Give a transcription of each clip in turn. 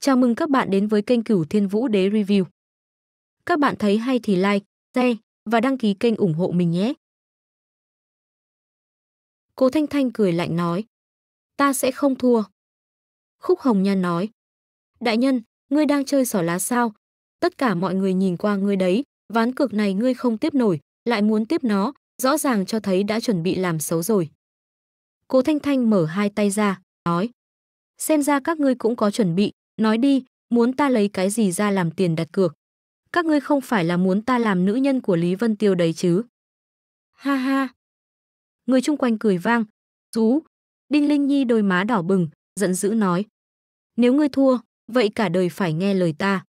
Chào mừng các bạn đến với kênh Cửu Thiên Vũ Đế Review. Các bạn thấy hay thì like, share và đăng ký kênh ủng hộ mình nhé. Cố Thanh Thanh cười lạnh nói, ta sẽ không thua. Khúc Hồng Nhan nói, đại nhân, ngươi đang chơi xỏ lá sao? Tất cả mọi người nhìn qua ngươi đấy, ván cược này ngươi không tiếp nổi, lại muốn tiếp nó, rõ ràng cho thấy đã chuẩn bị làm xấu rồi. Cố Thanh Thanh mở hai tay ra, nói, xem ra các ngươi cũng có chuẩn bị, Nói đi, muốn ta lấy cái gì ra làm tiền đặt cược? Các ngươi không phải là muốn ta làm nữ nhân của Lý Vân Tiêu đấy chứ? Ha ha! Người chung quanh cười vang, rú. Đinh Linh Nhi đôi má đỏ bừng, giận dữ nói. Nếu ngươi thua, vậy cả đời phải nghe lời ta.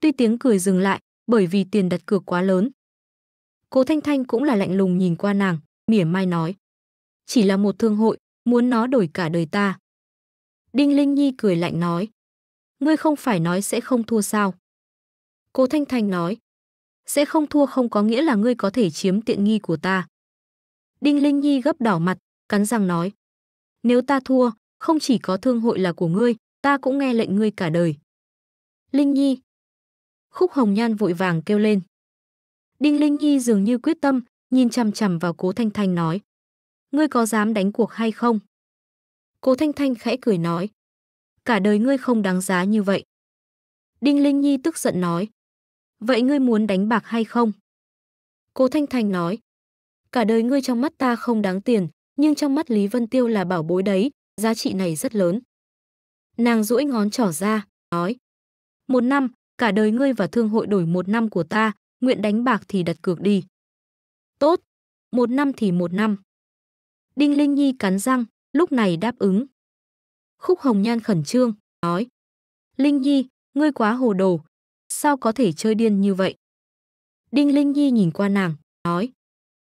Tuy tiếng cười dừng lại, bởi vì tiền đặt cược quá lớn. Cố Thanh Thanh cũng là lạnh lùng nhìn qua nàng, mỉa mai nói. Chỉ là một thương hội, muốn nó đổi cả đời ta. Đinh Linh Nhi cười lạnh nói ngươi không phải nói sẽ không thua sao? Cố Thanh Thanh nói, sẽ không thua không có nghĩa là ngươi có thể chiếm tiện nghi của ta. Đinh Linh Nhi gấp đỏ mặt, cắn răng nói, nếu ta thua, không chỉ có thương hội là của ngươi, ta cũng nghe lệnh ngươi cả đời. Linh Nhi. Khúc Hồng Nhan vội vàng kêu lên. Đinh Linh Nhi dường như quyết tâm, nhìn chằm chằm vào Cố Thanh Thanh nói. Ngươi có dám đánh cuộc hay không? Cố Thanh Thanh khẽ cười nói cả đời ngươi không đáng giá như vậy. Đinh Linh Nhi tức giận nói. Vậy ngươi muốn đánh bạc hay không? Cô Thanh Thành nói. Cả đời ngươi trong mắt ta không đáng tiền, nhưng trong mắt Lý Vân Tiêu là bảo bối đấy, giá trị này rất lớn. Nàng duỗi ngón trỏ ra, nói. Một năm, cả đời ngươi và thương hội đổi một năm của ta, nguyện đánh bạc thì đặt cược đi. Tốt, một năm thì một năm. Đinh Linh Nhi cắn răng, lúc này đáp ứng. Khúc Hồng Nhan khẩn trương, nói. Linh Nhi, ngươi quá hồ đồ. Sao có thể chơi điên như vậy? Đinh Linh Nhi nhìn qua nàng, nói.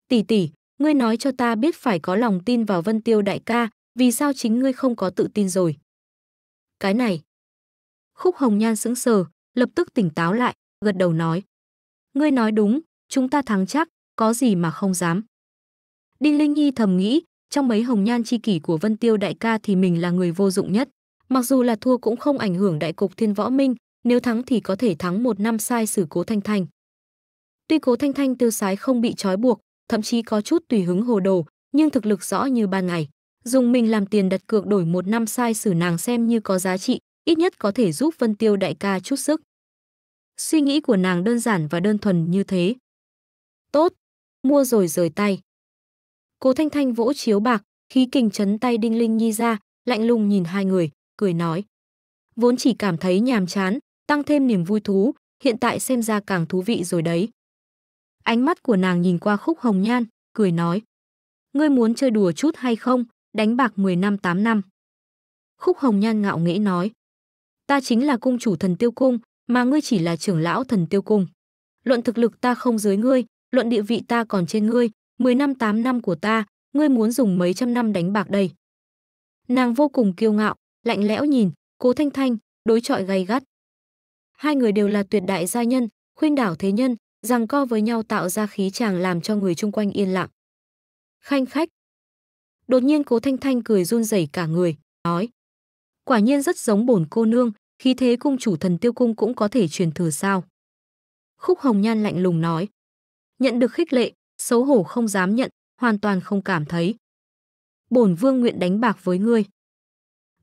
Tỷ tỷ, ngươi nói cho ta biết phải có lòng tin vào Vân Tiêu đại ca, vì sao chính ngươi không có tự tin rồi? Cái này. Khúc Hồng Nhan sững sờ, lập tức tỉnh táo lại, gật đầu nói. Ngươi nói đúng, chúng ta thắng chắc, có gì mà không dám. Đinh Linh Nhi thầm nghĩ, trong mấy hồng nhan chi kỷ của Vân Tiêu đại ca thì mình là người vô dụng nhất. Mặc dù là thua cũng không ảnh hưởng đại cục Thiên Võ Minh, nếu thắng thì có thể thắng một năm sai xử Cố Thanh Thanh. Tuy Cố Thanh Thanh tiêu sái không bị trói buộc, thậm chí có chút tùy hứng hồ đồ, nhưng thực lực rõ như ban ngày. Dùng mình làm tiền đặt cược đổi một năm sai xử nàng xem như có giá trị, ít nhất có thể giúp Vân Tiêu đại ca chút sức. Suy nghĩ của nàng đơn giản và đơn thuần như thế. Tốt, mua rồi rời tay. Cố Thanh Thanh vỗ chiếu bạc, khí kình chấn tay Đinh Linh Nhi ra, lạnh lùng nhìn hai người, cười nói. Vốn chỉ cảm thấy nhàm chán, tăng thêm niềm vui thú, hiện tại xem ra càng thú vị rồi đấy. Ánh mắt của nàng nhìn qua khúc hồng nhan, cười nói. Ngươi muốn chơi đùa chút hay không, đánh bạc 10 năm 8 năm. Khúc hồng nhan ngạo nghễ nói. Ta chính là cung chủ thần tiêu cung, mà ngươi chỉ là trưởng lão thần tiêu cung. Luận thực lực ta không dưới ngươi, luận địa vị ta còn trên ngươi, 10 năm 8 năm của ta, ngươi muốn dùng mấy trăm năm đánh bạc đây. Nàng vô cùng kiêu ngạo, lạnh lẽo nhìn, cố thanh thanh, đối trọi gay gắt. Hai người đều là tuyệt đại gia nhân, khuyên đảo thế nhân, rằng co với nhau tạo ra khí chàng làm cho người chung quanh yên lặng. Khanh khách. Đột nhiên cố thanh thanh cười run rẩy cả người, nói. Quả nhiên rất giống bổn cô nương, khí thế cung chủ thần tiêu cung cũng có thể truyền thừa sao. Khúc Hồng Nhan lạnh lùng nói. Nhận được khích lệ, xấu hổ không dám nhận, hoàn toàn không cảm thấy. Bổn vương nguyện đánh bạc với ngươi.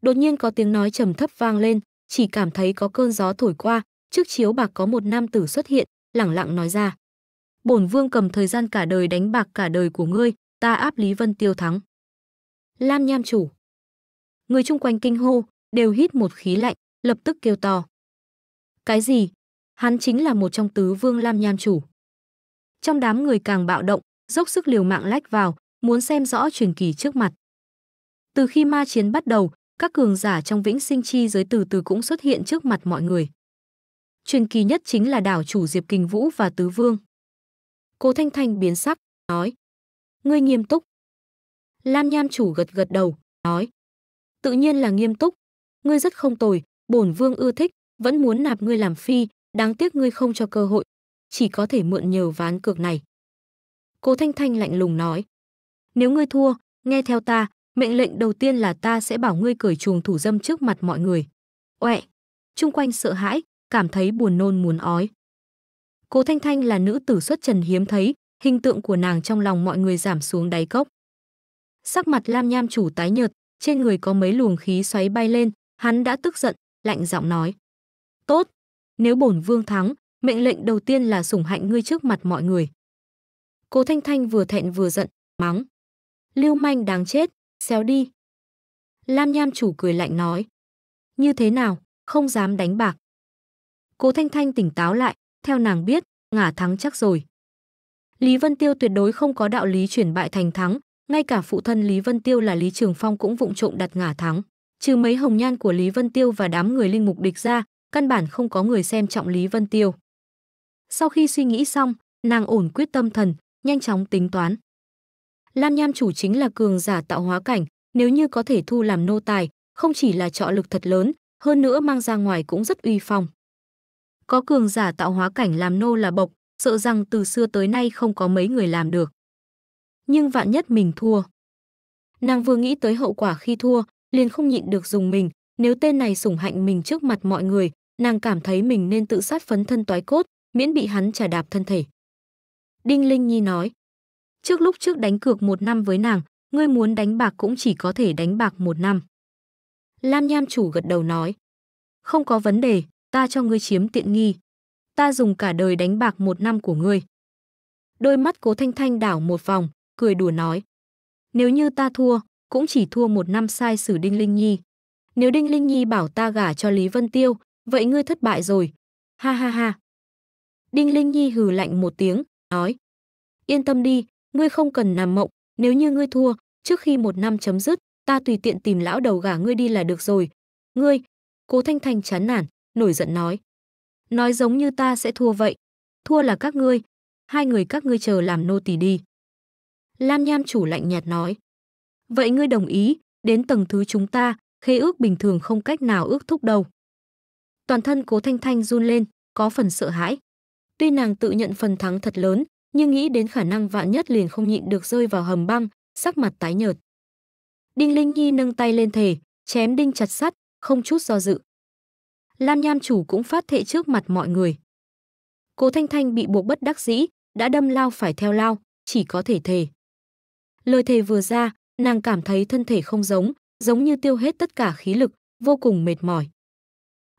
Đột nhiên có tiếng nói trầm thấp vang lên, chỉ cảm thấy có cơn gió thổi qua, trước chiếu bạc có một nam tử xuất hiện, lẳng lặng nói ra. Bổn vương cầm thời gian cả đời đánh bạc cả đời của ngươi, ta áp Lý Vân Tiêu thắng. Lam Nham chủ. Người chung quanh kinh hô, đều hít một khí lạnh, lập tức kêu to. Cái gì? Hắn chính là một trong tứ vương Lam Nham chủ trong đám người càng bạo động dốc sức liều mạng lách vào muốn xem rõ truyền kỳ trước mặt từ khi ma chiến bắt đầu các cường giả trong vĩnh sinh chi giới từ từ cũng xuất hiện trước mặt mọi người truyền kỳ nhất chính là đảo chủ diệp kình vũ và tứ vương cố thanh thanh biến sắc nói ngươi nghiêm túc lam nham chủ gật gật đầu nói tự nhiên là nghiêm túc ngươi rất không tồi bổn vương ưa thích vẫn muốn nạp ngươi làm phi đáng tiếc ngươi không cho cơ hội chỉ có thể mượn nhờ ván cược này. Cố Thanh Thanh lạnh lùng nói, nếu ngươi thua, nghe theo ta, mệnh lệnh đầu tiên là ta sẽ bảo ngươi cởi chuồng thủ dâm trước mặt mọi người. Oẹ, chung quanh sợ hãi, cảm thấy buồn nôn muốn ói. Cố Thanh Thanh là nữ tử xuất trần hiếm thấy, hình tượng của nàng trong lòng mọi người giảm xuống đáy cốc. Sắc mặt Lam Nham chủ tái nhợt, trên người có mấy luồng khí xoáy bay lên, hắn đã tức giận, lạnh giọng nói: "Tốt, nếu bổn vương thắng, Mệnh lệnh đầu tiên là sủng hạnh ngươi trước mặt mọi người. Cố Thanh Thanh vừa thẹn vừa giận, mắng. Lưu manh đáng chết, xéo đi. Lam Nham chủ cười lạnh nói. Như thế nào, không dám đánh bạc. Cố Thanh Thanh tỉnh táo lại, theo nàng biết, ngả thắng chắc rồi. Lý Vân Tiêu tuyệt đối không có đạo lý chuyển bại thành thắng, ngay cả phụ thân Lý Vân Tiêu là Lý Trường Phong cũng vụng trộm đặt ngả thắng. Trừ mấy hồng nhan của Lý Vân Tiêu và đám người linh mục địch ra, căn bản không có người xem trọng Lý Vân Tiêu. Sau khi suy nghĩ xong, nàng ổn quyết tâm thần, nhanh chóng tính toán. Lam Nham chủ chính là cường giả tạo hóa cảnh, nếu như có thể thu làm nô tài, không chỉ là trợ lực thật lớn, hơn nữa mang ra ngoài cũng rất uy phong. Có cường giả tạo hóa cảnh làm nô là bộc, sợ rằng từ xưa tới nay không có mấy người làm được. Nhưng vạn nhất mình thua. Nàng vừa nghĩ tới hậu quả khi thua, liền không nhịn được dùng mình, nếu tên này sủng hạnh mình trước mặt mọi người, nàng cảm thấy mình nên tự sát phấn thân toái cốt, miễn bị hắn trả đạp thân thể. Đinh Linh Nhi nói, trước lúc trước đánh cược một năm với nàng, ngươi muốn đánh bạc cũng chỉ có thể đánh bạc một năm. Lam Nham chủ gật đầu nói, không có vấn đề, ta cho ngươi chiếm tiện nghi. Ta dùng cả đời đánh bạc một năm của ngươi. Đôi mắt cố thanh thanh đảo một vòng, cười đùa nói. Nếu như ta thua, cũng chỉ thua một năm sai xử Đinh Linh Nhi. Nếu Đinh Linh Nhi bảo ta gả cho Lý Vân Tiêu, vậy ngươi thất bại rồi. Ha ha ha. Đinh Linh Nhi hừ lạnh một tiếng, nói: "Yên tâm đi, ngươi không cần nằm mộng, nếu như ngươi thua, trước khi một năm chấm dứt, ta tùy tiện tìm lão đầu gả ngươi đi là được rồi." "Ngươi?" Cố Thanh Thanh chán nản, nổi giận nói. "Nói giống như ta sẽ thua vậy, thua là các ngươi, hai người các ngươi chờ làm nô tỳ đi." Lam Nham chủ lạnh nhạt nói. "Vậy ngươi đồng ý, đến tầng thứ chúng ta, khế ước bình thường không cách nào ước thúc đâu." Toàn thân Cố Thanh Thanh run lên, có phần sợ hãi. Tuy nàng tự nhận phần thắng thật lớn, nhưng nghĩ đến khả năng vạn nhất liền không nhịn được rơi vào hầm băng, sắc mặt tái nhợt. Đinh Linh Nhi nâng tay lên thể, chém đinh chặt sắt, không chút do dự. Lam Nham chủ cũng phát thệ trước mặt mọi người. Cố Thanh Thanh bị buộc bất đắc dĩ, đã đâm lao phải theo lao, chỉ có thể thề. Lời thề vừa ra, nàng cảm thấy thân thể không giống, giống như tiêu hết tất cả khí lực, vô cùng mệt mỏi.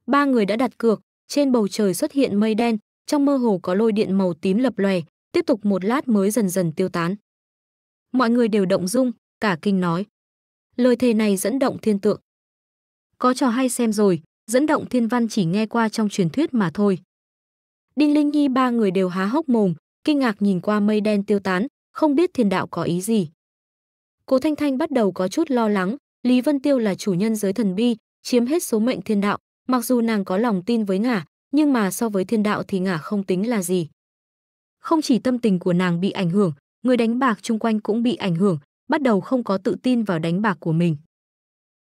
Ba người đã đặt cược, trên bầu trời xuất hiện mây đen, trong mơ hồ có lôi điện màu tím lập lòe, tiếp tục một lát mới dần dần tiêu tán. Mọi người đều động dung, cả kinh nói. Lời thề này dẫn động thiên tượng. Có trò hay xem rồi, dẫn động thiên văn chỉ nghe qua trong truyền thuyết mà thôi. Đinh Linh Nhi ba người đều há hốc mồm, kinh ngạc nhìn qua mây đen tiêu tán, không biết thiên đạo có ý gì. Cố Thanh Thanh bắt đầu có chút lo lắng, Lý Vân Tiêu là chủ nhân giới thần bi, chiếm hết số mệnh thiên đạo, mặc dù nàng có lòng tin với ngả, nhưng mà so với thiên đạo thì ngả không tính là gì. Không chỉ tâm tình của nàng bị ảnh hưởng, người đánh bạc chung quanh cũng bị ảnh hưởng, bắt đầu không có tự tin vào đánh bạc của mình.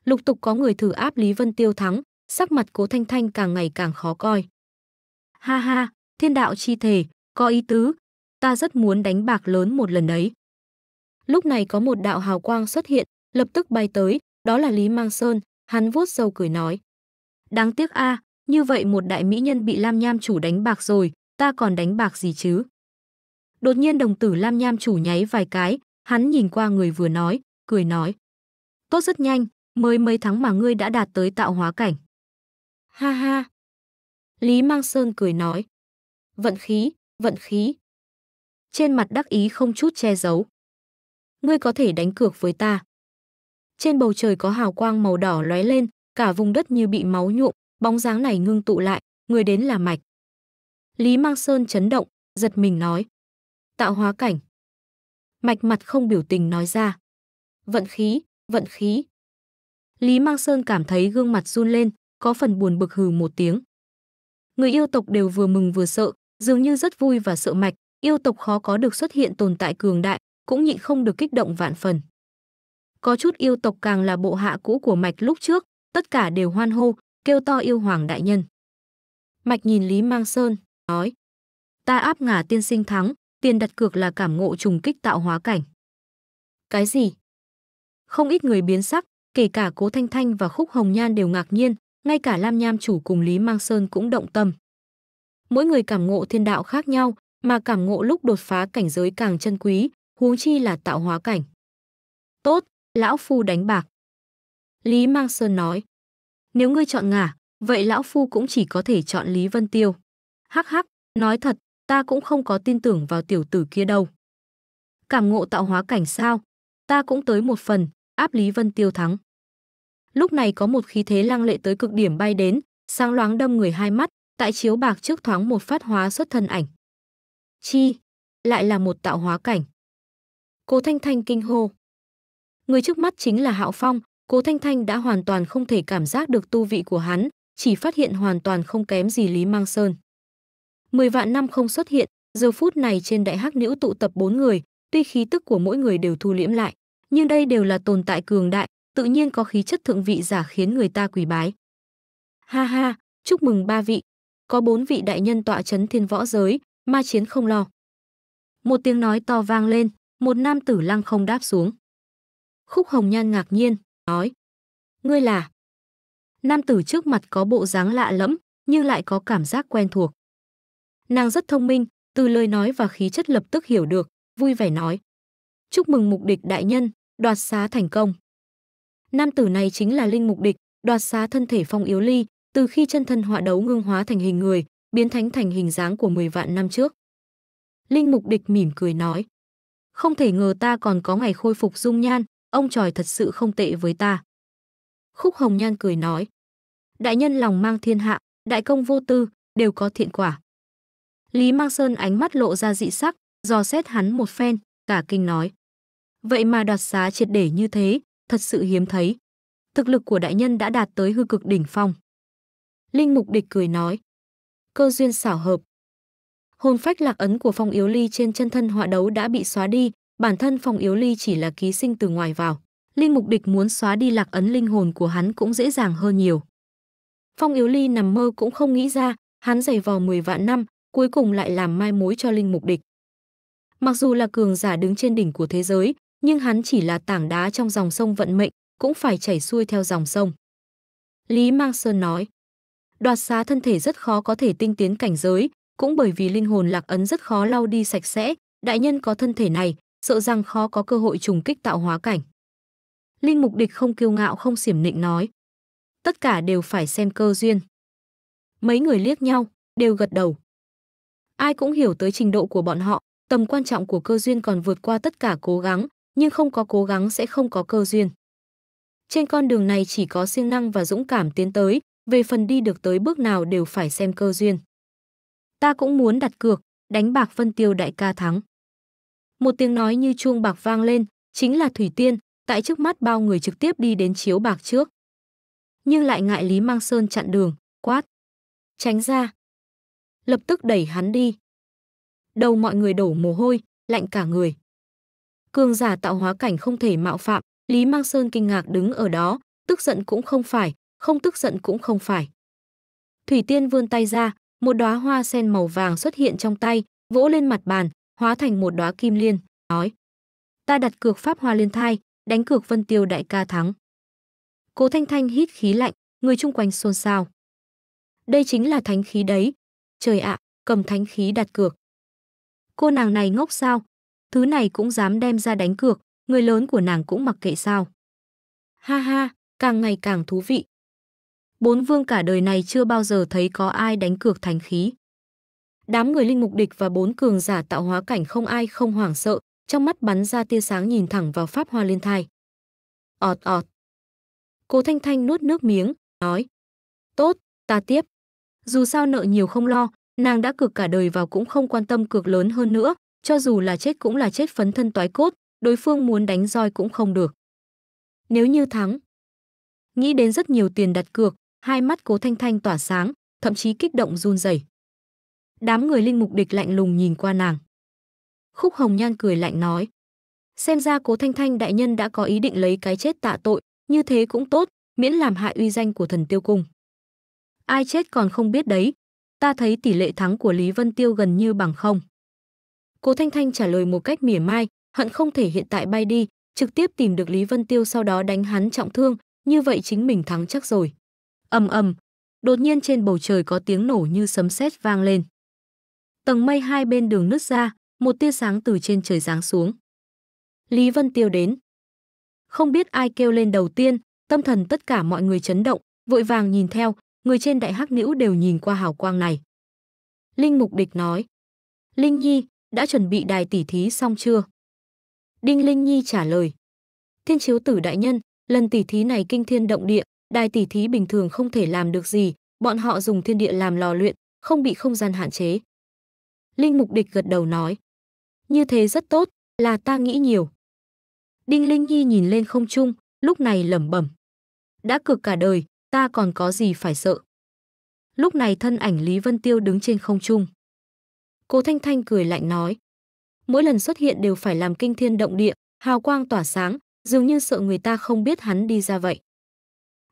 Lục tục có người thử áp Lý Vân Tiêu thắng, sắc mặt Cố Thanh Thanh càng ngày càng khó coi. Ha ha, thiên đạo chi thể, có ý tứ, ta rất muốn đánh bạc lớn một lần đấy. Lúc này có một đạo hào quang xuất hiện, lập tức bay tới, đó là Lý Mang Sơn, hắn vuốt sâu cười nói. Đáng tiếc a, à, như vậy một đại mỹ nhân bị Lam Nham chủ đánh bạc rồi, ta còn đánh bạc gì chứ? Đột nhiên đồng tử Lam Nham chủ nháy vài cái, hắn nhìn qua người vừa nói, cười nói. Tốt rất nhanh, mới mấy tháng mà ngươi đã đạt tới tạo hóa cảnh. Ha ha! Lý Mang Sơn cười nói. Vận khí, vận khí. Trên mặt đắc ý không chút che giấu. Ngươi có thể đánh cược với ta. Trên bầu trời có hào quang màu đỏ lóe lên, cả vùng đất như bị máu nhuộm, bóng dáng này ngưng tụ lại, người đến là mạch. Lý Mang Sơn chấn động, giật mình nói. Tạo hóa cảnh. Mạch mặt không biểu tình nói ra. Vận khí, vận khí. Lý Mang Sơn cảm thấy gương mặt run lên, có phần buồn bực hừ một tiếng. Người yêu tộc đều vừa mừng vừa sợ, dường như rất vui và sợ mạch, yêu tộc khó có được xuất hiện tồn tại cường đại, cũng nhịn không được kích động vạn phần. Có chút yêu tộc càng là bộ hạ cũ của mạch lúc trước, tất cả đều hoan hô, kêu to yêu hoàng đại nhân. Mạch nhìn Lý Mang Sơn, nói. Ta áp ngả tiên sinh thắng, tiền đặt cược là cảm ngộ trùng kích tạo hóa cảnh. Cái gì? Không ít người biến sắc, kể cả Cố Thanh Thanh và Khúc Hồng Nhan đều ngạc nhiên, ngay cả Lam Nham chủ cùng Lý Mang Sơn cũng động tâm. Mỗi người cảm ngộ thiên đạo khác nhau, mà cảm ngộ lúc đột phá cảnh giới càng chân quý, huống chi là tạo hóa cảnh. Tốt, lão phu đánh bạc. Lý Mang Sơn nói. Nếu ngươi chọn ngả, vậy lão phu cũng chỉ có thể chọn Lý Vân Tiêu. Hắc hắc, nói thật, ta cũng không có tin tưởng vào tiểu tử kia đâu. Cảm ngộ tạo hóa cảnh sao? Ta cũng tới một phần, áp Lý Vân Tiêu thắng. Lúc này có một khí thế lăng lệ tới cực điểm bay đến, sáng loáng đâm người hai mắt, tại chiếu bạc trước thoáng một phát hóa xuất thân ảnh. Chi, lại là một tạo hóa cảnh. Cố Thanh Thanh kinh hô. Người trước mắt chính là Hạo Phong, Cố Thanh Thanh đã hoàn toàn không thể cảm giác được tu vị của hắn, chỉ phát hiện hoàn toàn không kém gì Lý Mang Sơn. Mười vạn năm không xuất hiện, giờ phút này trên đại hắc nữ tụ tập bốn người, tuy khí tức của mỗi người đều thu liễm lại, nhưng đây đều là tồn tại cường đại, tự nhiên có khí chất thượng vị giả khiến người ta quỳ bái. Ha ha, chúc mừng ba vị, có bốn vị đại nhân tọa chấn thiên võ giới, ma chiến không lo. Một tiếng nói to vang lên, một nam tử lăng không đáp xuống. Khúc Hồng Nhan ngạc nhiên, nói. Ngươi là? Nam tử trước mặt có bộ dáng lạ lẫm, nhưng lại có cảm giác quen thuộc. Nàng rất thông minh, từ lời nói và khí chất lập tức hiểu được, vui vẻ nói. Chúc mừng mục địch đại nhân, đoạt xá thành công. Nam tử này chính là linh mục địch, đoạt xá thân thể phong yếu ly, từ khi chân thân họa đấu ngưng hóa thành hình người, biến thánh thành hình dáng của 10 vạn năm trước. Linh mục địch mỉm cười nói. Không thể ngờ ta còn có ngày khôi phục dung nhan, ông tròi thật sự không tệ với ta. Khúc Hồng Nhan cười nói, đại nhân lòng mang thiên hạ, đại công vô tư, đều có thiện quả. Lý Mang Sơn ánh mắt lộ ra dị sắc, dò xét hắn một phen, cả kinh nói. Vậy mà đoạt xá triệt để như thế, thật sự hiếm thấy. Thực lực của đại nhân đã đạt tới hư cực đỉnh phong. Linh Mục Địch cười nói. Cơ duyên xảo hợp. Hồn phách lạc ấn của phong yếu ly trên chân thân họa đấu đã bị xóa đi, bản thân phòng yếu ly chỉ là ký sinh từ ngoài vào. Linh mục địch muốn xóa đi lạc ấn linh hồn của hắn cũng dễ dàng hơn nhiều. Phong yếu ly nằm mơ cũng không nghĩ ra, hắn giày vò 10 vạn năm, cuối cùng lại làm mai mối cho linh mục địch. Mặc dù là cường giả đứng trên đỉnh của thế giới, nhưng hắn chỉ là tảng đá trong dòng sông vận mệnh, cũng phải chảy xuôi theo dòng sông. Lý Mang Sơn nói, đoạt xá thân thể rất khó có thể tinh tiến cảnh giới, cũng bởi vì linh hồn lạc ấn rất khó lau đi sạch sẽ, đại nhân có thân thể này, sợ rằng khó có cơ hội trùng kích tạo hóa cảnh. Linh Mục Địch không kiêu ngạo không xiểm nịnh nói. Tất cả đều phải xem cơ duyên. Mấy người liếc nhau, đều gật đầu. Ai cũng hiểu tới trình độ của bọn họ, tầm quan trọng của cơ duyên còn vượt qua tất cả cố gắng, nhưng không có cố gắng sẽ không có cơ duyên. Trên con đường này chỉ có siêng năng và dũng cảm tiến tới, về phần đi được tới bước nào đều phải xem cơ duyên. Ta cũng muốn đặt cược, đánh bạc Vân Tiêu đại ca thắng một tiếng nói như chuông bạc vang lên, chính là Thủy Tiên, tại trước mắt bao người trực tiếp đi đến chiếu bạc trước. Nhưng lại ngại Lý Mang Sơn chặn đường, quát. Tránh ra. Lập tức đẩy hắn đi. Đầu mọi người đổ mồ hôi, lạnh cả người. Cường giả tạo hóa cảnh không thể mạo phạm, Lý Mang Sơn kinh ngạc đứng ở đó, tức giận cũng không phải, không tức giận cũng không phải. Thủy Tiên vươn tay ra, một đóa hoa sen màu vàng xuất hiện trong tay, vỗ lên mặt bàn, hóa thành một đóa kim liên, nói: "Ta đặt cược pháp hoa liên thai, đánh cược Vân Tiêu đại ca thắng." Cố Thanh Thanh hít khí lạnh, người chung quanh xôn xao. Đây chính là thánh khí đấy. Trời ạ, cầm thánh khí đặt cược. Cô nàng này ngốc sao? Thứ này cũng dám đem ra đánh cược, người lớn của nàng cũng mặc kệ sao? Ha ha, càng ngày càng thú vị. Bốn vương cả đời này chưa bao giờ thấy có ai đánh cược thánh khí. Đám người linh mục địch và bốn cường giả tạo hóa cảnh không ai không hoảng sợ, trong mắt bắn ra tia sáng nhìn thẳng vào pháp hoa liên thai. Ọt ọt. Cố Thanh Thanh nuốt nước miếng, nói. Tốt, ta tiếp. Dù sao nợ nhiều không lo, nàng đã cược cả đời vào cũng không quan tâm cược lớn hơn nữa, cho dù là chết cũng là chết phấn thân toái cốt, đối phương muốn đánh roi cũng không được. Nếu như thắng, nghĩ đến rất nhiều tiền đặt cược, hai mắt Cố Thanh Thanh tỏa sáng, thậm chí kích động run rẩy. Đám người linh mục địch lạnh lùng nhìn qua nàng. Khúc Hồng Nhan cười lạnh nói. Xem ra cố Thanh Thanh đại nhân đã có ý định lấy cái chết tạ tội, như thế cũng tốt, miễn làm hại uy danh của thần tiêu cung. Ai chết còn không biết đấy. Ta thấy tỷ lệ thắng của Lý Vân Tiêu gần như bằng không. Cố Thanh Thanh trả lời một cách mỉa mai, hận không thể hiện tại bay đi, trực tiếp tìm được Lý Vân Tiêu sau đó đánh hắn trọng thương, như vậy chính mình thắng chắc rồi. Ầm ầm, đột nhiên trên bầu trời có tiếng nổ như sấm sét vang lên tầng mây hai bên đường nứt ra, một tia sáng từ trên trời giáng xuống. Lý Vân Tiêu đến. Không biết ai kêu lên đầu tiên, tâm thần tất cả mọi người chấn động, vội vàng nhìn theo, người trên đại hắc nữ đều nhìn qua hào quang này. Linh Mục Địch nói. Linh Nhi, đã chuẩn bị đài tỉ thí xong chưa? Đinh Linh Nhi trả lời. Thiên chiếu tử đại nhân, lần tỉ thí này kinh thiên động địa, đài tỉ thí bình thường không thể làm được gì, bọn họ dùng thiên địa làm lò luyện, không bị không gian hạn chế. Linh Mục Địch gật đầu nói. Như thế rất tốt, là ta nghĩ nhiều. Đinh Linh Nhi nhìn lên không trung, lúc này lẩm bẩm. Đã cực cả đời, ta còn có gì phải sợ. Lúc này thân ảnh Lý Vân Tiêu đứng trên không trung. cô Thanh Thanh cười lạnh nói. Mỗi lần xuất hiện đều phải làm kinh thiên động địa, hào quang tỏa sáng, dường như sợ người ta không biết hắn đi ra vậy.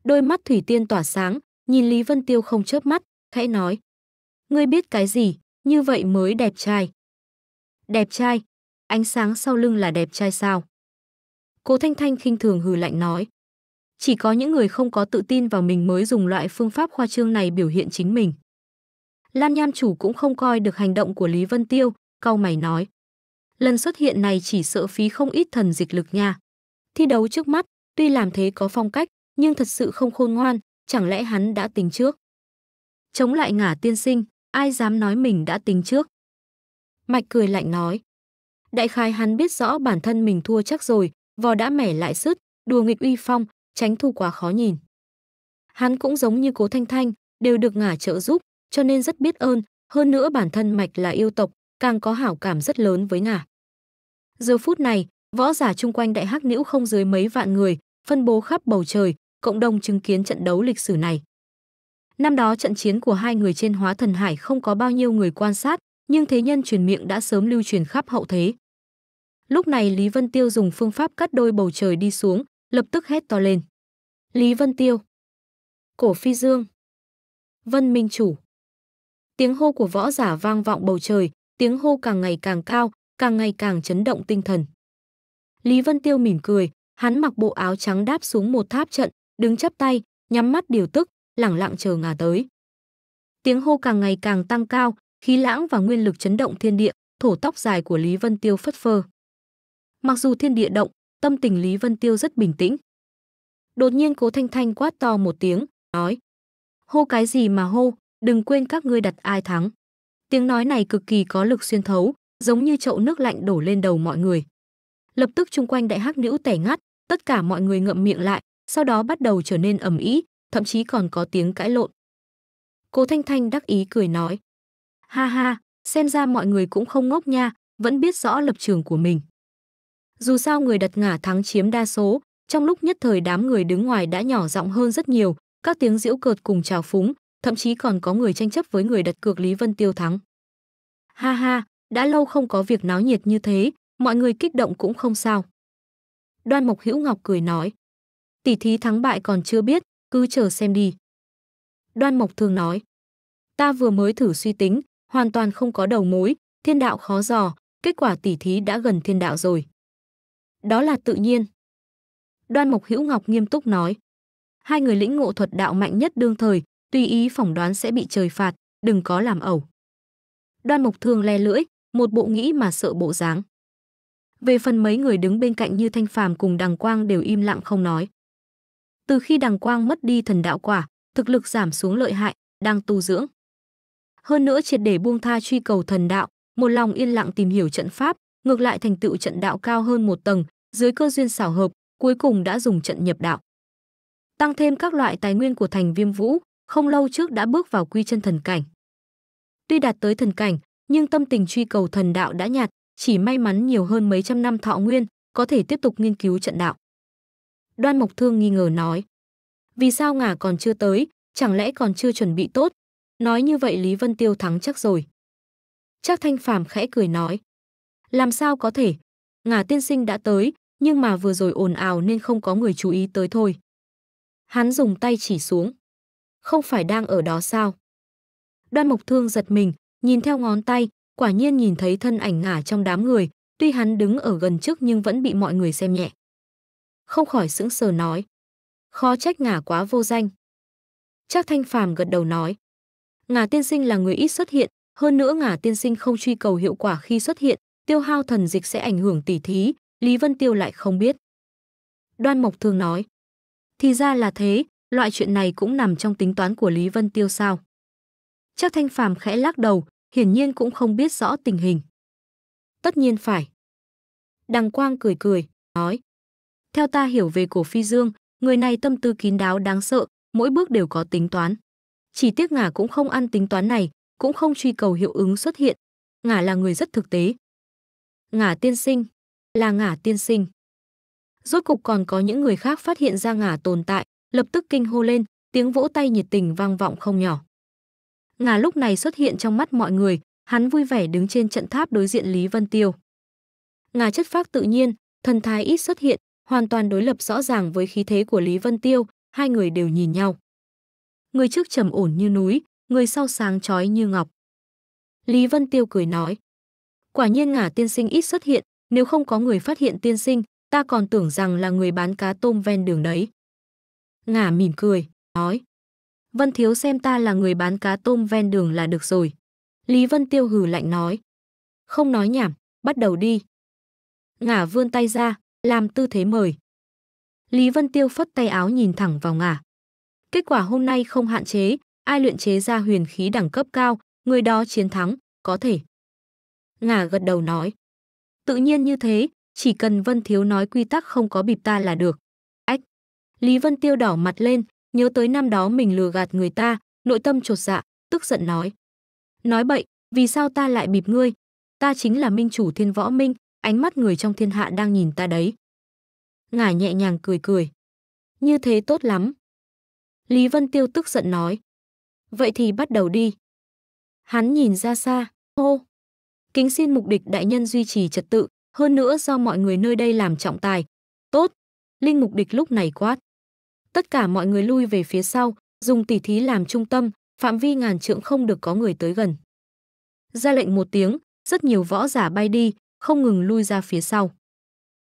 Đôi mắt Thủy Tiên tỏa sáng, nhìn Lý Vân Tiêu không chớp mắt, khẽ nói. Ngươi biết cái gì, như vậy mới đẹp trai. Đẹp trai, ánh sáng sau lưng là đẹp trai sao? cô Thanh Thanh khinh thường hừ lạnh nói. Chỉ có những người không có tự tin vào mình mới dùng loại phương pháp khoa trương này biểu hiện chính mình. lan Nham chủ cũng không coi được hành động của Lý Vân Tiêu, cau mày nói. Lần xuất hiện này chỉ sợ phí không ít thần dịch lực nha. Thi đấu trước mắt, tuy làm thế có phong cách, nhưng thật sự không khôn ngoan, chẳng lẽ hắn đã tính trước. Chống lại ngả tiên sinh, ai dám nói mình đã tính trước. Mạch cười lạnh nói. Đại khai hắn biết rõ bản thân mình thua chắc rồi, vò đã mẻ lại sứt, đùa nghịch uy phong, tránh thu quá khó nhìn. Hắn cũng giống như cố Thanh Thanh, đều được ngả trợ giúp, cho nên rất biết ơn, hơn nữa bản thân Mạch là yêu tộc, càng có hảo cảm rất lớn với ngả. Giờ phút này, võ giả chung quanh đại hắc nữ không dưới mấy vạn người, phân bố khắp bầu trời, cộng đồng chứng kiến trận đấu lịch sử này. Năm đó trận chiến của hai người trên Hóa Thần Hải không có bao nhiêu người quan sát, nhưng thế nhân truyền miệng đã sớm lưu truyền khắp hậu thế. Lúc này Lý Vân Tiêu dùng phương pháp cắt đôi bầu trời đi xuống, lập tức hét to lên. Lý Vân Tiêu Cổ Phi Dương Vân Minh Chủ Tiếng hô của võ giả vang vọng bầu trời, tiếng hô càng ngày càng cao, càng ngày càng chấn động tinh thần. Lý Vân Tiêu mỉm cười, hắn mặc bộ áo trắng đáp xuống một tháp trận, đứng chắp tay, nhắm mắt điều tức, lẳng lặng chờ ngà tới. Tiếng hô càng ngày càng tăng cao, khí lãng và nguyên lực chấn động thiên địa, thổ tóc dài của Lý Vân Tiêu phất phơ. Mặc dù thiên địa động, tâm tình Lý Vân Tiêu rất bình tĩnh. Đột nhiên Cố Thanh Thanh quát to một tiếng, nói: "Hô cái gì mà hô, đừng quên các ngươi đặt ai thắng." Tiếng nói này cực kỳ có lực xuyên thấu, giống như chậu nước lạnh đổ lên đầu mọi người. Lập tức chung quanh đại hắc nữ tẻ ngắt, tất cả mọi người ngậm miệng lại, sau đó bắt đầu trở nên ầm ĩ, thậm chí còn có tiếng cãi lộn. cô Thanh Thanh đắc ý cười nói. Ha ha, xem ra mọi người cũng không ngốc nha, vẫn biết rõ lập trường của mình. Dù sao người đặt ngả thắng chiếm đa số, trong lúc nhất thời đám người đứng ngoài đã nhỏ giọng hơn rất nhiều, các tiếng giễu cợt cùng trào phúng, thậm chí còn có người tranh chấp với người đặt cược Lý Vân Tiêu thắng. Ha ha, đã lâu không có việc náo nhiệt như thế, mọi người kích động cũng không sao. Đoan Mộc Hữu Ngọc cười nói, tỷ thí thắng bại còn chưa biết, cứ chờ xem đi. Đoan Mộc Thường nói, ta vừa mới thử suy tính, hoàn toàn không có đầu mối, thiên đạo khó dò, kết quả tỉ thí đã gần thiên đạo rồi. Đó là tự nhiên. Đoan Mộc Hữu Ngọc nghiêm túc nói, hai người lĩnh ngộ thuật đạo mạnh nhất đương thời, tùy ý phỏng đoán sẽ bị trời phạt, đừng có làm ẩu. Đoan Mộc Thường le lưỡi, một bộ nghĩ mà sợ bộ dáng. Về phần mấy người đứng bên cạnh như Thanh Phàm cùng Đằng Quang đều im lặng không nói từ khi đằng quang mất đi thần đạo quả, thực lực giảm xuống lợi hại, đang tu dưỡng. Hơn nữa triệt để buông tha truy cầu thần đạo, một lòng yên lặng tìm hiểu trận pháp, ngược lại thành tựu trận đạo cao hơn một tầng, dưới cơ duyên xảo hợp, cuối cùng đã dùng trận nhập đạo. Tăng thêm các loại tài nguyên của thành viêm vũ, không lâu trước đã bước vào quy chân thần cảnh. Tuy đạt tới thần cảnh, nhưng tâm tình truy cầu thần đạo đã nhạt, chỉ may mắn nhiều hơn mấy trăm năm thọ nguyên, có thể tiếp tục nghiên cứu trận đạo. Đoan Mộc Thương nghi ngờ nói. Vì sao ngả còn chưa tới, chẳng lẽ còn chưa chuẩn bị tốt? Nói như vậy Lý Vân Tiêu thắng chắc rồi. Chắc Thanh Phàm khẽ cười nói. Làm sao có thể? Ngả tiên sinh đã tới, nhưng mà vừa rồi ồn ào nên không có người chú ý tới thôi. Hắn dùng tay chỉ xuống. Không phải đang ở đó sao? Đoan Mộc Thương giật mình, nhìn theo ngón tay, quả nhiên nhìn thấy thân ảnh ngả trong đám người, tuy hắn đứng ở gần trước nhưng vẫn bị mọi người xem nhẹ không khỏi sững sờ nói. Khó trách ngả quá vô danh. Trác Thanh Phàm gật đầu nói. Ngả tiên sinh là người ít xuất hiện, hơn nữa ngả tiên sinh không truy cầu hiệu quả khi xuất hiện, tiêu hao thần dịch sẽ ảnh hưởng tỉ thí, Lý Vân Tiêu lại không biết. Đoan Mộc thường nói. Thì ra là thế, loại chuyện này cũng nằm trong tính toán của Lý Vân Tiêu sao. Trác Thanh Phàm khẽ lắc đầu, hiển nhiên cũng không biết rõ tình hình. Tất nhiên phải. Đằng Quang cười cười, nói. Theo ta hiểu về cổ phi dương, người này tâm tư kín đáo đáng sợ, mỗi bước đều có tính toán. Chỉ tiếc ngả cũng không ăn tính toán này, cũng không truy cầu hiệu ứng xuất hiện. Ngả là người rất thực tế. Ngả tiên sinh, là ngả tiên sinh. Rốt cục còn có những người khác phát hiện ra ngả tồn tại, lập tức kinh hô lên, tiếng vỗ tay nhiệt tình vang vọng không nhỏ. Ngả lúc này xuất hiện trong mắt mọi người, hắn vui vẻ đứng trên trận tháp đối diện Lý Vân Tiêu. Ngả chất phác tự nhiên, thần thái ít xuất hiện, hoàn toàn đối lập rõ ràng với khí thế của Lý Vân Tiêu, hai người đều nhìn nhau. Người trước trầm ổn như núi, người sau sáng chói như ngọc. Lý Vân Tiêu cười nói, quả nhiên ngả tiên sinh ít xuất hiện, nếu không có người phát hiện tiên sinh, ta còn tưởng rằng là người bán cá tôm ven đường đấy. Ngả mỉm cười, nói, Vân Thiếu xem ta là người bán cá tôm ven đường là được rồi. Lý Vân Tiêu hừ lạnh nói, không nói nhảm, bắt đầu đi. Ngả vươn tay ra, làm tư thế mời. Lý Vân Tiêu phất tay áo nhìn thẳng vào ngả. Kết quả hôm nay không hạn chế, ai luyện chế ra huyền khí đẳng cấp cao, người đó chiến thắng, có thể. Ngả gật đầu nói. Tự nhiên như thế, chỉ cần Vân Thiếu nói quy tắc không có bịp ta là được. Ách! Lý Vân Tiêu đỏ mặt lên, nhớ tới năm đó mình lừa gạt người ta, nội tâm trột dạ, tức giận nói. Nói bậy, vì sao ta lại bịp ngươi? Ta chính là minh chủ thiên võ minh, ánh mắt người trong thiên hạ đang nhìn ta đấy. Ngải nhẹ nhàng cười cười. Như thế tốt lắm. Lý Vân Tiêu tức giận nói. Vậy thì bắt đầu đi. Hắn nhìn ra xa, ô. Kính xin mục địch đại nhân duy trì trật tự, hơn nữa do mọi người nơi đây làm trọng tài. Tốt. Linh mục địch lúc này quát. Tất cả mọi người lui về phía sau, dùng tỉ thí làm trung tâm, phạm vi ngàn trượng không được có người tới gần. Ra lệnh một tiếng, rất nhiều võ giả bay đi, không ngừng lui ra phía sau.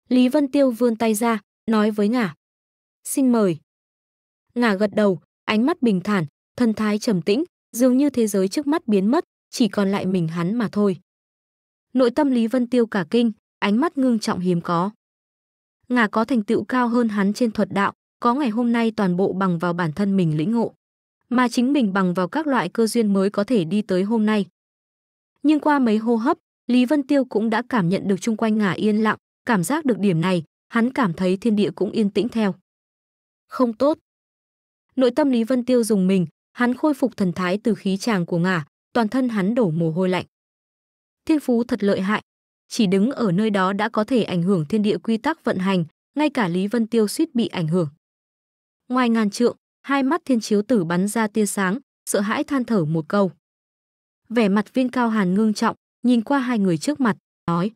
Lý Vân Tiêu vươn tay ra, nói với ngả. Xin mời. Ngả gật đầu, ánh mắt bình thản, thân thái trầm tĩnh, dường như thế giới trước mắt biến mất, chỉ còn lại mình hắn mà thôi. Nội tâm Lý Vân Tiêu cả kinh, ánh mắt ngưng trọng hiếm có. Ngả có thành tựu cao hơn hắn trên thuật đạo, có ngày hôm nay toàn bộ bằng vào bản thân mình lĩnh ngộ, mà chính mình bằng vào các loại cơ duyên mới có thể đi tới hôm nay. Nhưng qua mấy hô hấp, Lý Vân Tiêu cũng đã cảm nhận được xung quanh ngả yên lặng, cảm giác được điểm này, hắn cảm thấy thiên địa cũng yên tĩnh theo. Không tốt. Nội tâm Lý Vân Tiêu dùng mình, hắn khôi phục thần thái từ khí tràng của ngả, toàn thân hắn đổ mồ hôi lạnh. Thiên phú thật lợi hại, chỉ đứng ở nơi đó đã có thể ảnh hưởng thiên địa quy tắc vận hành, ngay cả Lý Vân Tiêu suýt bị ảnh hưởng. Ngoài ngàn trượng, hai mắt thiên chiếu tử bắn ra tia sáng, sợ hãi than thở một câu. Vẻ mặt viên cao hàn ngưng trọng, nhìn qua hai người trước mặt, nói.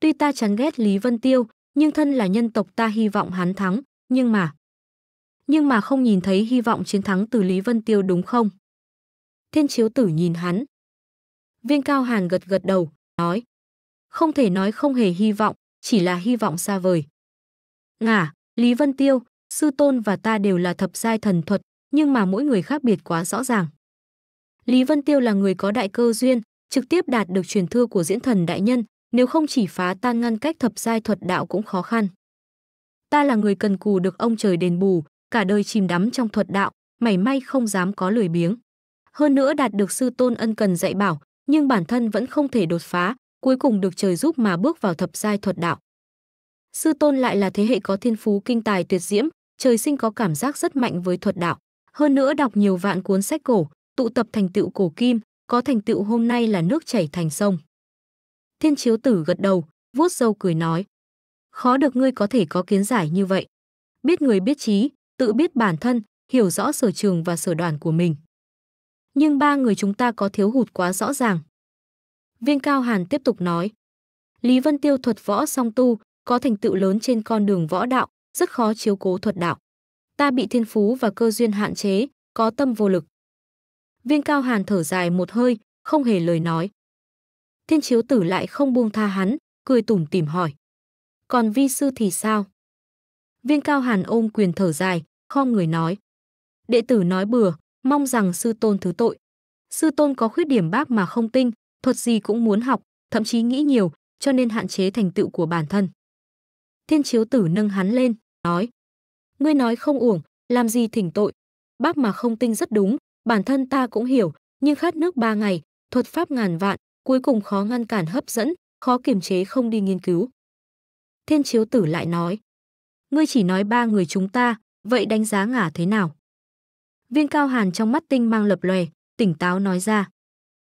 Tuy ta chán ghét Lý Vân Tiêu, nhưng thân là nhân tộc ta hy vọng hắn thắng, nhưng mà... Nhưng mà không nhìn thấy hy vọng chiến thắng từ Lý Vân Tiêu đúng không? Thiên chiếu tử nhìn hắn. Viên cao hàn gật gật đầu, nói. Không thể nói không hề hy vọng, chỉ là hy vọng xa vời. Ngả, Lý Vân Tiêu, Sư Tôn và ta đều là thập giai thần thuật, nhưng mà mỗi người khác biệt quá rõ ràng. Lý Vân Tiêu là người có đại cơ duyên, trực tiếp đạt được truyền thư của diễn thần đại nhân, nếu không chỉ phá tan ngăn cách thập giai thuật đạo cũng khó khăn. Ta là người cần cù được ông trời đền bù, cả đời chìm đắm trong thuật đạo, mảy may không dám có lười biếng. Hơn nữa đạt được sư tôn ân cần dạy bảo, nhưng bản thân vẫn không thể đột phá, cuối cùng được trời giúp mà bước vào thập giai thuật đạo. Sư tôn lại là thế hệ có thiên phú kinh tài tuyệt diễm, trời sinh có cảm giác rất mạnh với thuật đạo. Hơn nữa đọc nhiều vạn cuốn sách cổ, tụ tập thành tựu cổ kim, có thành tựu hôm nay là nước chảy thành sông. Thiên chiếu tử gật đầu, vuốt râu cười nói. Khó được ngươi có thể có kiến giải như vậy. Biết người biết trí, tự biết bản thân, hiểu rõ sở trường và sở đoàn của mình. Nhưng ba người chúng ta có thiếu hụt quá rõ ràng. Viên Cao Hàn tiếp tục nói. Lý Vân Tiêu thuật võ song tu, có thành tựu lớn trên con đường võ đạo, rất khó chiếu cố thuật đạo. Ta bị thiên phú và cơ duyên hạn chế, có tâm vô lực. Viên Cao Hàn thở dài một hơi, không hề lời nói. Thiên Chiếu Tử lại không buông tha hắn, cười tủm tìm hỏi. Còn vi sư thì sao? Viên Cao Hàn ôm quyền thở dài, khom người nói. Đệ tử nói bừa, mong rằng sư tôn thứ tội. Sư tôn có khuyết điểm bác mà không tinh, thuật gì cũng muốn học, thậm chí nghĩ nhiều, cho nên hạn chế thành tựu của bản thân. Thiên Chiếu Tử nâng hắn lên, nói. Ngươi nói không uổng, làm gì thỉnh tội. Bác mà không tinh rất đúng, bản thân ta cũng hiểu, nhưng khát nước ba ngày, thuật pháp ngàn vạn, cuối cùng khó ngăn cản hấp dẫn, khó kiềm chế không đi nghiên cứu. Thiên chiếu tử lại nói, ngươi chỉ nói ba người chúng ta, vậy đánh giá ngả thế nào? Viên cao hàn trong mắt tinh mang lập lòe, tỉnh táo nói ra.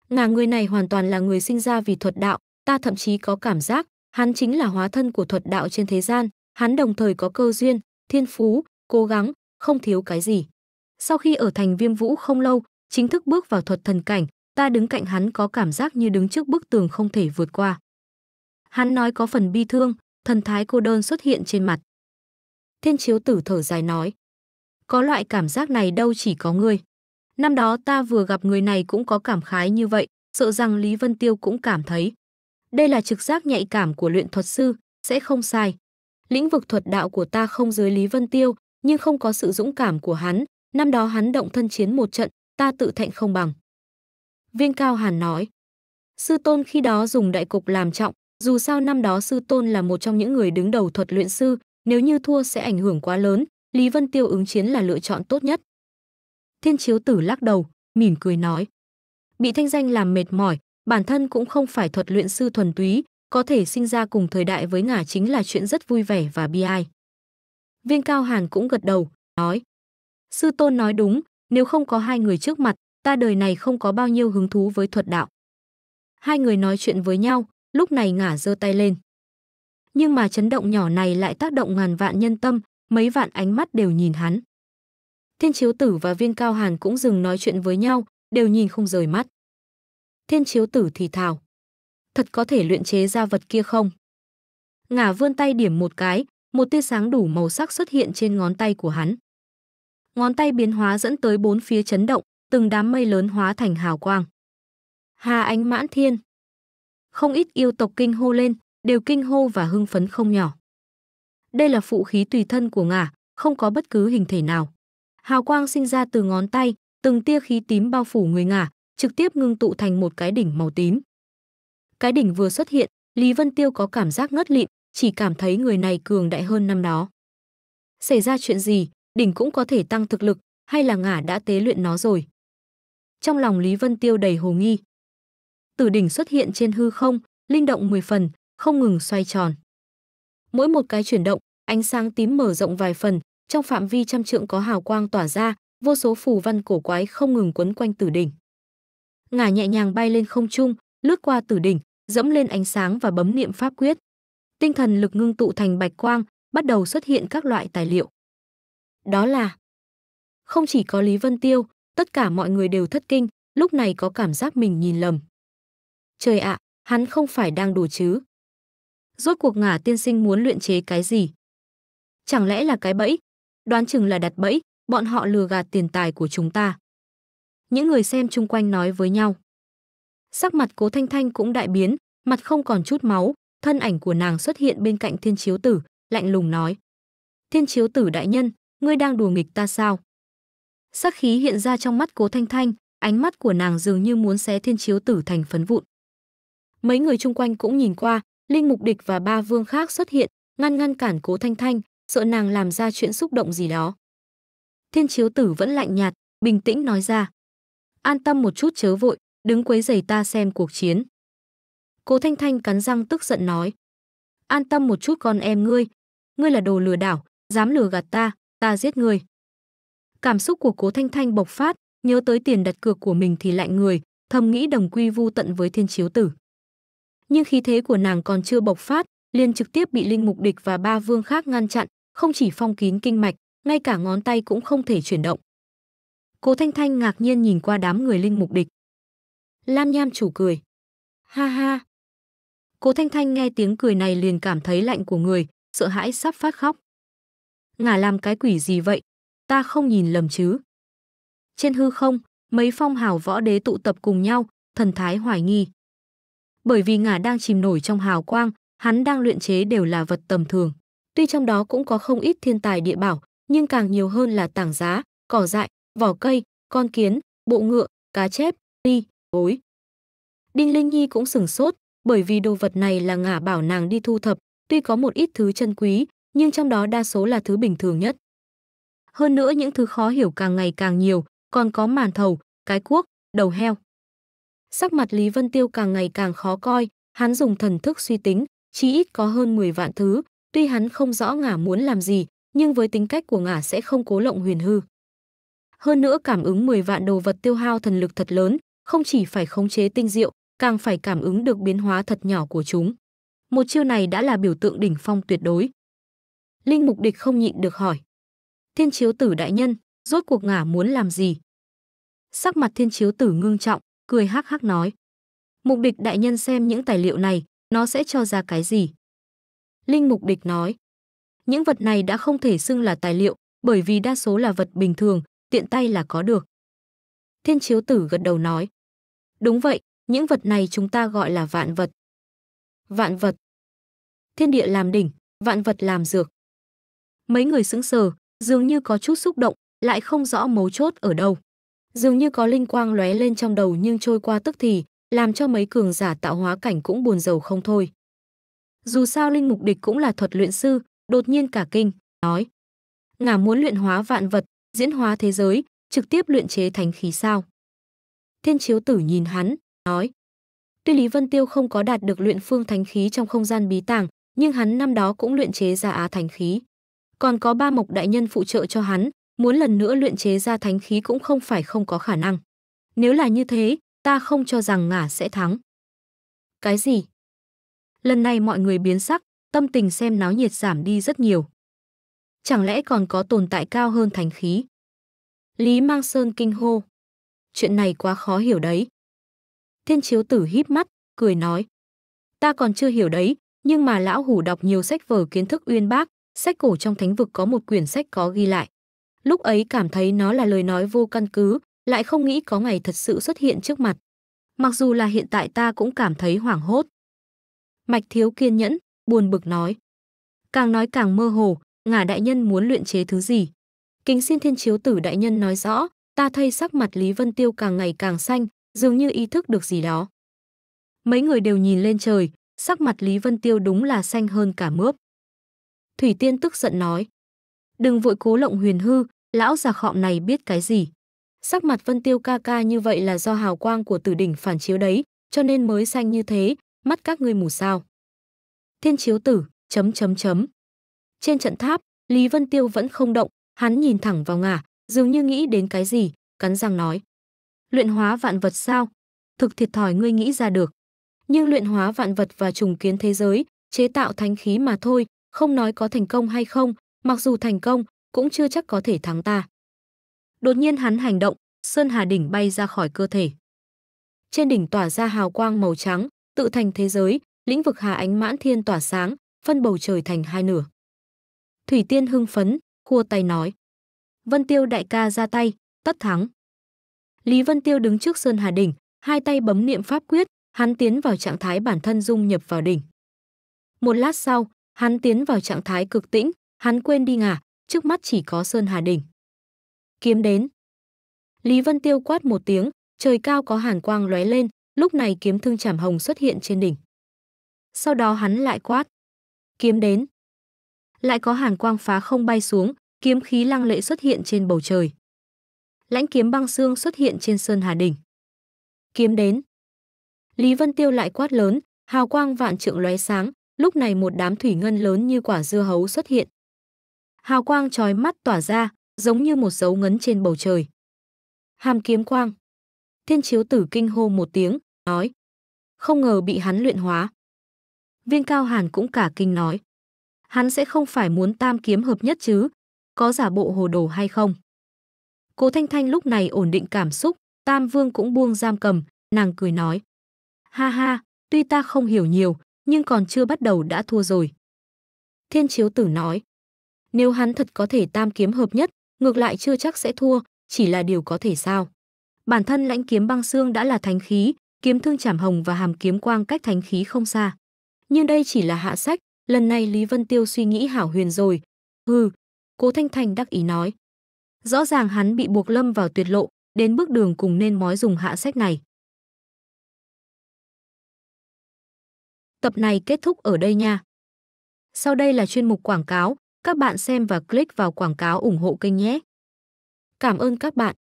Ngả người này hoàn toàn là người sinh ra vì thuật đạo, ta thậm chí có cảm giác, hắn chính là hóa thân của thuật đạo trên thế gian, hắn đồng thời có cơ duyên, thiên phú, cố gắng, không thiếu cái gì. Sau khi ở thành Viêm Vũ không lâu, chính thức bước vào thuật thần cảnh, ta đứng cạnh hắn có cảm giác như đứng trước bức tường không thể vượt qua. Hắn nói có phần bi thương, thần thái cô đơn xuất hiện trên mặt. Thiên chiếu tử thở dài nói. Có loại cảm giác này đâu chỉ có ngươi. Năm đó ta vừa gặp người này cũng có cảm khái như vậy, sợ rằng Lý Vân Tiêu cũng cảm thấy. Đây là trực giác nhạy cảm của luyện thuật sư, sẽ không sai. Lĩnh vực thuật đạo của ta không dưới Lý Vân Tiêu, nhưng không có sự dũng cảm của hắn, năm đó hắn động thân chiến một trận, ta tự thạnh không bằng. Viên Cao Hàn nói, sư tôn khi đó dùng đại cục làm trọng, dù sao năm đó sư tôn là một trong những người đứng đầu thuật luyện sư, nếu như thua sẽ ảnh hưởng quá lớn, Lý Vân Tiêu ứng chiến là lựa chọn tốt nhất. Thiên Chiếu Tử lắc đầu, mỉm cười nói, bị thanh danh làm mệt mỏi, bản thân cũng không phải thuật luyện sư thuần túy, có thể sinh ra cùng thời đại với ngả chính là chuyện rất vui vẻ và bi ai. Viên Cao Hàn cũng gật đầu, nói, Sư tôn nói đúng, nếu không có hai người trước mặt, ta đời này không có bao nhiêu hứng thú với thuật đạo. Hai người nói chuyện với nhau, lúc này ngả giơ tay lên. Nhưng mà chấn động nhỏ này lại tác động ngàn vạn nhân tâm, mấy vạn ánh mắt đều nhìn hắn. Thiên Chiếu Tử và Viên Cao Hàn cũng dừng nói chuyện với nhau, đều nhìn không rời mắt. Thiên Chiếu Tử thì thào. Thật có thể luyện chế ra vật kia không? Ngả vươn tay điểm một cái, một tia sáng đủ màu sắc xuất hiện trên ngón tay của hắn ngón tay biến hóa dẫn tới bốn phía chấn động, từng đám mây lớn hóa thành hào quang. Hà ánh mãn thiên. Không ít yêu tộc kinh hô lên, đều kinh hô và hưng phấn không nhỏ. Đây là phụ khí tùy thân của ngả, không có bất cứ hình thể nào. Hào quang sinh ra từ ngón tay, từng tia khí tím bao phủ người ngả, trực tiếp ngưng tụ thành một cái đỉnh màu tím. Cái đỉnh vừa xuất hiện, Lý Vân Tiêu có cảm giác ngất lịm, chỉ cảm thấy người này cường đại hơn năm đó. Xảy ra chuyện gì, đỉnh cũng có thể tăng thực lực, hay là ngả đã tế luyện nó rồi. Trong lòng Lý Vân Tiêu đầy hồ nghi. Tử đỉnh xuất hiện trên hư không, linh động 10 phần, không ngừng xoay tròn. Mỗi một cái chuyển động, ánh sáng tím mở rộng vài phần, trong phạm vi trăm trượng có hào quang tỏa ra, vô số phù văn cổ quái không ngừng quấn quanh tử đỉnh. Ngả nhẹ nhàng bay lên không trung, lướt qua tử đỉnh, dẫm lên ánh sáng và bấm niệm pháp quyết. Tinh thần lực ngưng tụ thành bạch quang, bắt đầu xuất hiện các loại tài liệu đó là Không chỉ có Lý Vân Tiêu, tất cả mọi người đều thất kinh, lúc này có cảm giác mình nhìn lầm. Trời ạ, hắn không phải đang đùa chứ. Rốt cuộc ngả tiên sinh muốn luyện chế cái gì? Chẳng lẽ là cái bẫy? Đoán chừng là đặt bẫy, bọn họ lừa gạt tiền tài của chúng ta. Những người xem chung quanh nói với nhau. Sắc mặt cố Thanh Thanh cũng đại biến, mặt không còn chút máu, thân ảnh của nàng xuất hiện bên cạnh thiên chiếu tử, lạnh lùng nói. Thiên chiếu tử đại nhân, ngươi đang đùa nghịch ta sao? Sắc khí hiện ra trong mắt Cố Thanh Thanh, ánh mắt của nàng dường như muốn xé thiên chiếu tử thành phấn vụn. Mấy người chung quanh cũng nhìn qua, Linh Mục Địch và ba vương khác xuất hiện, ngăn ngăn cản Cố Thanh Thanh, sợ nàng làm ra chuyện xúc động gì đó. Thiên chiếu tử vẫn lạnh nhạt, bình tĩnh nói ra. An tâm một chút chớ vội, đứng quấy giày ta xem cuộc chiến. Cố Thanh Thanh cắn răng tức giận nói. An tâm một chút con em ngươi, ngươi là đồ lừa đảo, dám lừa gạt ta, ta giết người. Cảm xúc của Cố Thanh Thanh bộc phát, nhớ tới tiền đặt cược của mình thì lạnh người, thầm nghĩ đồng quy vu tận với thiên chiếu tử. Nhưng khí thế của nàng còn chưa bộc phát, liền trực tiếp bị Linh Mục Địch và ba vương khác ngăn chặn, không chỉ phong kín kinh mạch, ngay cả ngón tay cũng không thể chuyển động. Cố Thanh Thanh ngạc nhiên nhìn qua đám người Linh Mục Địch. Lam Nham chủ cười. Ha ha. Cố Thanh Thanh nghe tiếng cười này liền cảm thấy lạnh của người, sợ hãi sắp phát khóc ngả làm cái quỷ gì vậy? Ta không nhìn lầm chứ. Trên hư không, mấy phong hào võ đế tụ tập cùng nhau, thần thái hoài nghi. Bởi vì ngả đang chìm nổi trong hào quang, hắn đang luyện chế đều là vật tầm thường. Tuy trong đó cũng có không ít thiên tài địa bảo, nhưng càng nhiều hơn là tảng giá, cỏ dại, vỏ cây, con kiến, bộ ngựa, cá chép, đi, ối. Đinh Linh Nhi cũng sửng sốt, bởi vì đồ vật này là ngả bảo nàng đi thu thập, tuy có một ít thứ chân quý, nhưng trong đó đa số là thứ bình thường nhất. Hơn nữa những thứ khó hiểu càng ngày càng nhiều, còn có màn thầu, cái cuốc, đầu heo. Sắc mặt Lý Vân Tiêu càng ngày càng khó coi, hắn dùng thần thức suy tính, chí ít có hơn 10 vạn thứ, tuy hắn không rõ ngả muốn làm gì, nhưng với tính cách của ngả sẽ không cố lộng huyền hư. Hơn nữa cảm ứng 10 vạn đồ vật tiêu hao thần lực thật lớn, không chỉ phải khống chế tinh diệu, càng phải cảm ứng được biến hóa thật nhỏ của chúng. Một chiêu này đã là biểu tượng đỉnh phong tuyệt đối. Linh Mục Địch không nhịn được hỏi. Thiên chiếu tử đại nhân, rốt cuộc ngả muốn làm gì? Sắc mặt thiên chiếu tử ngưng trọng, cười hắc hắc nói. Mục địch đại nhân xem những tài liệu này, nó sẽ cho ra cái gì? Linh mục địch nói. Những vật này đã không thể xưng là tài liệu, bởi vì đa số là vật bình thường, tiện tay là có được. Thiên chiếu tử gật đầu nói. Đúng vậy, những vật này chúng ta gọi là vạn vật. Vạn vật. Thiên địa làm đỉnh, vạn vật làm dược. Mấy người sững sờ, dường như có chút xúc động, lại không rõ mấu chốt ở đâu. Dường như có linh quang lóe lên trong đầu nhưng trôi qua tức thì, làm cho mấy cường giả tạo hóa cảnh cũng buồn rầu không thôi. Dù sao linh mục địch cũng là thuật luyện sư, đột nhiên cả kinh, nói. Ngả muốn luyện hóa vạn vật, diễn hóa thế giới, trực tiếp luyện chế thánh khí sao. Thiên chiếu tử nhìn hắn, nói. Tuy Lý Vân Tiêu không có đạt được luyện phương thánh khí trong không gian bí tàng, nhưng hắn năm đó cũng luyện chế ra á thánh khí còn có ba mộc đại nhân phụ trợ cho hắn, muốn lần nữa luyện chế ra thánh khí cũng không phải không có khả năng. Nếu là như thế, ta không cho rằng ngả sẽ thắng. Cái gì? Lần này mọi người biến sắc, tâm tình xem náo nhiệt giảm đi rất nhiều. Chẳng lẽ còn có tồn tại cao hơn thánh khí? Lý Mang Sơn kinh hô. Chuyện này quá khó hiểu đấy. Thiên Chiếu Tử híp mắt, cười nói. Ta còn chưa hiểu đấy, nhưng mà lão hủ đọc nhiều sách vở kiến thức uyên bác, sách cổ trong thánh vực có một quyển sách có ghi lại. Lúc ấy cảm thấy nó là lời nói vô căn cứ, lại không nghĩ có ngày thật sự xuất hiện trước mặt. Mặc dù là hiện tại ta cũng cảm thấy hoảng hốt. Mạch thiếu kiên nhẫn, buồn bực nói. Càng nói càng mơ hồ, ngả đại nhân muốn luyện chế thứ gì. Kính xin thiên chiếu tử đại nhân nói rõ, ta thấy sắc mặt Lý Vân Tiêu càng ngày càng xanh, dường như ý thức được gì đó. Mấy người đều nhìn lên trời, sắc mặt Lý Vân Tiêu đúng là xanh hơn cả mướp. Thủy Tiên tức giận nói. Đừng vội cố lộng huyền hư, lão già khọm này biết cái gì. Sắc mặt Vân Tiêu ca ca như vậy là do hào quang của tử đỉnh phản chiếu đấy, cho nên mới xanh như thế, mắt các ngươi mù sao. Thiên chiếu tử, chấm chấm chấm. Trên trận tháp, Lý Vân Tiêu vẫn không động, hắn nhìn thẳng vào ngả, dường như nghĩ đến cái gì, cắn răng nói. Luyện hóa vạn vật sao? Thực thiệt thòi ngươi nghĩ ra được. Nhưng luyện hóa vạn vật và trùng kiến thế giới, chế tạo thánh khí mà thôi, không nói có thành công hay không, mặc dù thành công, cũng chưa chắc có thể thắng ta. Đột nhiên hắn hành động, Sơn Hà Đỉnh bay ra khỏi cơ thể. Trên đỉnh tỏa ra hào quang màu trắng, tự thành thế giới, lĩnh vực Hà Ánh Mãn Thiên tỏa sáng, phân bầu trời thành hai nửa. Thủy Tiên hưng phấn, khua tay nói. Vân Tiêu đại ca ra tay, tất thắng. Lý Vân Tiêu đứng trước Sơn Hà Đỉnh, hai tay bấm niệm pháp quyết, hắn tiến vào trạng thái bản thân dung nhập vào đỉnh. Một lát sau, Hắn tiến vào trạng thái cực tĩnh, hắn quên đi ngả, trước mắt chỉ có Sơn Hà Đỉnh. Kiếm đến. Lý Vân Tiêu quát một tiếng, trời cao có hàn quang lóe lên, lúc này kiếm thương chảm hồng xuất hiện trên đỉnh. Sau đó hắn lại quát. Kiếm đến. Lại có hàn quang phá không bay xuống, kiếm khí lăng lệ xuất hiện trên bầu trời. Lãnh kiếm băng xương xuất hiện trên Sơn Hà Đỉnh. Kiếm đến. Lý Vân Tiêu lại quát lớn, hào quang vạn trượng lóe sáng, lúc này một đám thủy ngân lớn như quả dưa hấu xuất hiện. Hào quang trói mắt tỏa ra, giống như một dấu ngấn trên bầu trời. Hàm kiếm quang. Thiên chiếu tử kinh hô một tiếng, nói. Không ngờ bị hắn luyện hóa. Viên cao hàn cũng cả kinh nói. Hắn sẽ không phải muốn tam kiếm hợp nhất chứ, có giả bộ hồ đồ hay không? Cố Thanh Thanh lúc này ổn định cảm xúc, Tam Vương cũng buông giam cầm, nàng cười nói. Ha ha, tuy ta không hiểu nhiều, nhưng còn chưa bắt đầu đã thua rồi. Thiên Chiếu Tử nói, nếu hắn thật có thể tam kiếm hợp nhất, ngược lại chưa chắc sẽ thua, chỉ là điều có thể sao. Bản thân lãnh kiếm băng xương đã là thánh khí, kiếm thương chảm hồng và hàm kiếm quang cách thánh khí không xa. Nhưng đây chỉ là hạ sách, lần này Lý Vân Tiêu suy nghĩ hảo huyền rồi. Hừ, Cố Thanh Thành đắc ý nói. Rõ ràng hắn bị buộc lâm vào tuyệt lộ, đến bước đường cùng nên mói dùng hạ sách này. Tập này kết thúc ở đây nha. Sau đây là chuyên mục quảng cáo, các bạn xem và click vào quảng cáo ủng hộ kênh nhé. Cảm ơn các bạn.